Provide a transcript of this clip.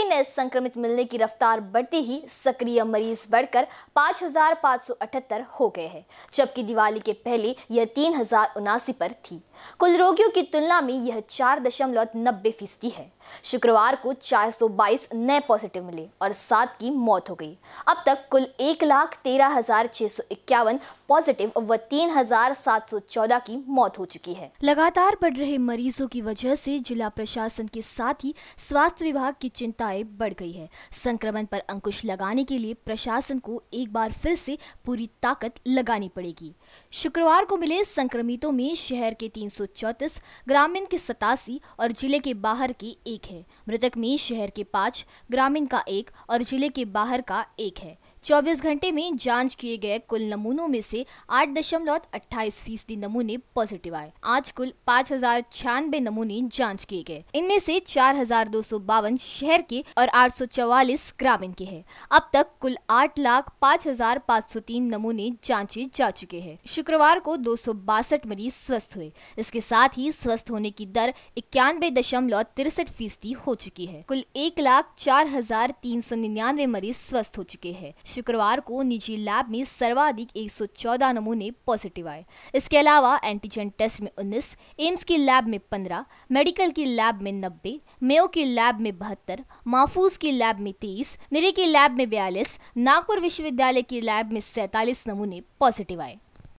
कई नए संक्रमित मिलने की रफ्तार बढ़ती ही सक्रिय मरीज बढ़कर 5,578 हो गए हैं जबकि दिवाली के पहले यह तीन पर थी कुल रोगियों की तुलना में यह चार दशमलव नब्बे फीसदी है शुक्रवार को 422 नए पॉजिटिव मिले और सात की मौत हो गई अब तक कुल एक लाख तेरह हजार छह सौ इक्यावन पॉजिटिव व तीन हजार सात सौ चौदह की मौत हो चुकी है लगातार बढ़ रहे मरीजों की वजह से जिला प्रशासन के साथ ही स्वास्थ्य विभाग की चिंता चिंताएं बढ़ गई है संक्रमण पर अंकुश लगाने के लिए प्रशासन को एक बार फिर से पूरी ताकत लगानी पड़ेगी शुक्रवार को मिले संक्रमितों में शहर के तीन ग्रामीण के सतासी और जिले के बाहर के एक है मृतक में शहर के पाँच ग्रामीण का एक और जिले के बाहर का एक है चौबीस घंटे में जांच किए गए कुल नमूनों में से अट्ठाईस फीसदी नमूने पॉजिटिव आए आज कुल पाँच हजार नमूने जांच किए गए इनमें से चार हजार दो सौ बावन शहर के और आठ सौ चौवालीस ग्रामीण के हैं अब तक कुल आठ लाख पाँच हजार पाँच सौ तीन नमूने जांचे जा चुके हैं शुक्रवार को दो सौ बासठ मरीज स्वस्थ हुए इसके साथ ही स्वस्थ होने की दर इक्यानवे दशमलव तिरसठ फीसदी हो चुकी है कुल एक लाख चार हजार तीन सौ निन्यानवे मरीज स्वस्थ हो चुके हैं शुक्रवार को निजी लैब में सर्वाधिक 114 नमूने पॉजिटिव आए इसके अलावा एंटीजन टेस्ट में 19, एम्स की लैब में 15, मेडिकल की लैब में 90, मेयो की लैब में बहत्तर माफूज की लैब में 30, निरी की लैब में बयालीस नागपुर विश्वविद्यालय की लैब में सैतालीस नमूने पॉजिटिव आए